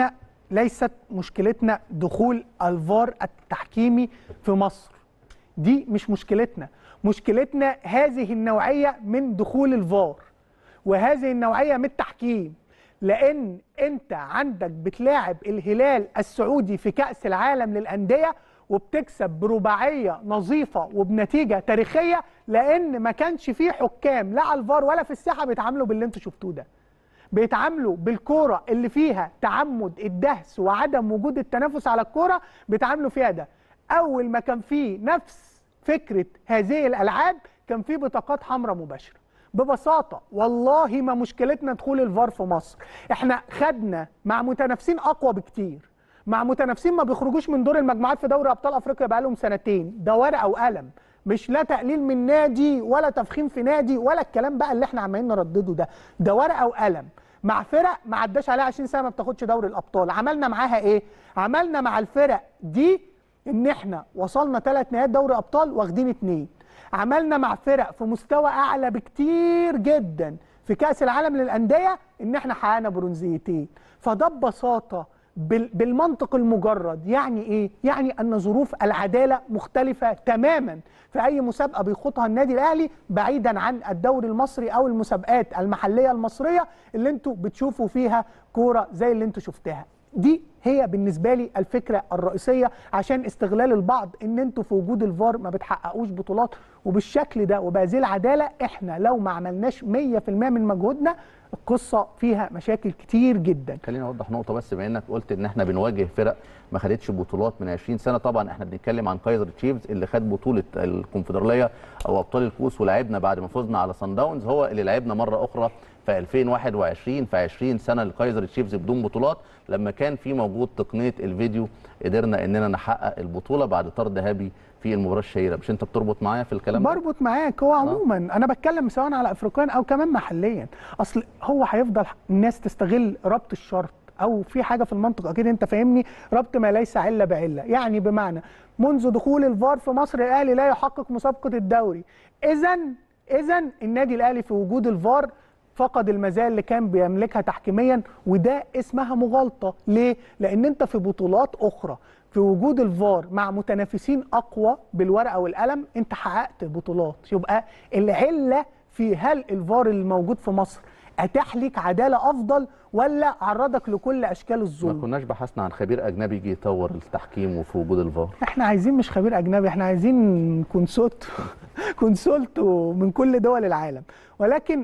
احنا ليست مشكلتنا دخول الفار التحكيمي في مصر دي مش مشكلتنا مشكلتنا هذه النوعيه من دخول الفار وهذه النوعيه من التحكيم لان انت عندك بتلاعب الهلال السعودي في كاس العالم للانديه وبتكسب برباعيه نظيفه وبنتيجه تاريخيه لان ما كانش فيه حكام لا على الفار ولا في الساحه بيتعاملوا باللي انتوا شفتوه ده بيتعاملوا بالكوره اللي فيها تعمد الدهس وعدم وجود التنافس على الكوره بيتعاملوا فيها ده اول ما كان في نفس فكره هذه الالعاب كان في بطاقات حمراء مباشره ببساطه والله ما مشكلتنا دخول الفار في مصر احنا خدنا مع متنافسين اقوى بكتير مع متنافسين ما بيخرجوش من دور المجموعات في دوري ابطال افريقيا بقالهم سنتين ده ورقه وقلم مش لا تقليل من نادي ولا تفخيم في نادي ولا الكلام بقى اللي احنا عمالين نردده ده ده ورقه وقلم مع فرق ما عداش عليها 20 سنه ما بتاخدش دوري الابطال عملنا معاها ايه عملنا مع الفرق دي ان احنا وصلنا ثلاث نهائيات دوري ابطال واخدين اثنين عملنا مع فرق في مستوى اعلى بكتير جدا في كاس العالم للانديه ان احنا حققنا برونزيتين فده ببساطه بالمنطق المجرد يعني ايه؟ يعني ان ظروف العداله مختلفه تماما في اي مسابقه بيخوضها النادي الاهلي بعيدا عن الدوري المصري او المسابقات المحليه المصريه اللي انتوا بتشوفوا فيها كوره زي اللي انتوا شفتها. دي هي بالنسبه لي الفكره الرئيسيه عشان استغلال البعض ان انتوا في وجود الفار ما بتحققوش بطولات وبالشكل ده وبهذه العداله احنا لو ما عملناش 100% من مجهودنا القصه فيها مشاكل كتير جدا خليني اوضح نقطه بس بما انك قلت ان احنا بنواجه فرق ما خدتش بطولات من 20 سنه طبعا احنا بنتكلم عن كايزر تشيفز اللي خد بطوله الكونفدراليه او ابطال الكؤوس ولعبنا بعد ما فزنا على سان داونز هو اللي لعبنا مره اخرى في 2021 في 20 سنه لكايزر تشيفز بدون بطولات لما كان في موجود تقنيه الفيديو قدرنا اننا نحقق البطوله بعد طرد هابي في المباراه الشهيره مش انت بتربط معايا في الكلام الكلام ده بربط معاك هو آه. عموما آه. انا بتكلم سواء على افريقيا او كمان محليا اصل هو هيفضل الناس تستغل ربط الشرط او في حاجه في المنطق اكيد انت فاهمني ربط ما ليس عله بعله يعني بمعنى منذ دخول الفار في مصر الاهلي لا يحقق مسابقه الدوري اذا اذا النادي الاهلي في وجود الفار فقد المزايا اللي كان بيملكها تحكيميا وده اسمها مغالطه ليه لان انت في بطولات اخرى في وجود الفار مع متنافسين اقوى بالورقه والقلم انت حققت بطولات يبقى العله في هل الفار اللي موجود في مصر اتاح لك عداله افضل ولا عرضك لكل اشكال الظلم ما كناش بحثنا عن خبير اجنبي يجي يطور التحكيم وفي وجود الفار احنا عايزين مش خبير اجنبي احنا عايزين كونسولت كونسولت من كل دول العالم ولكن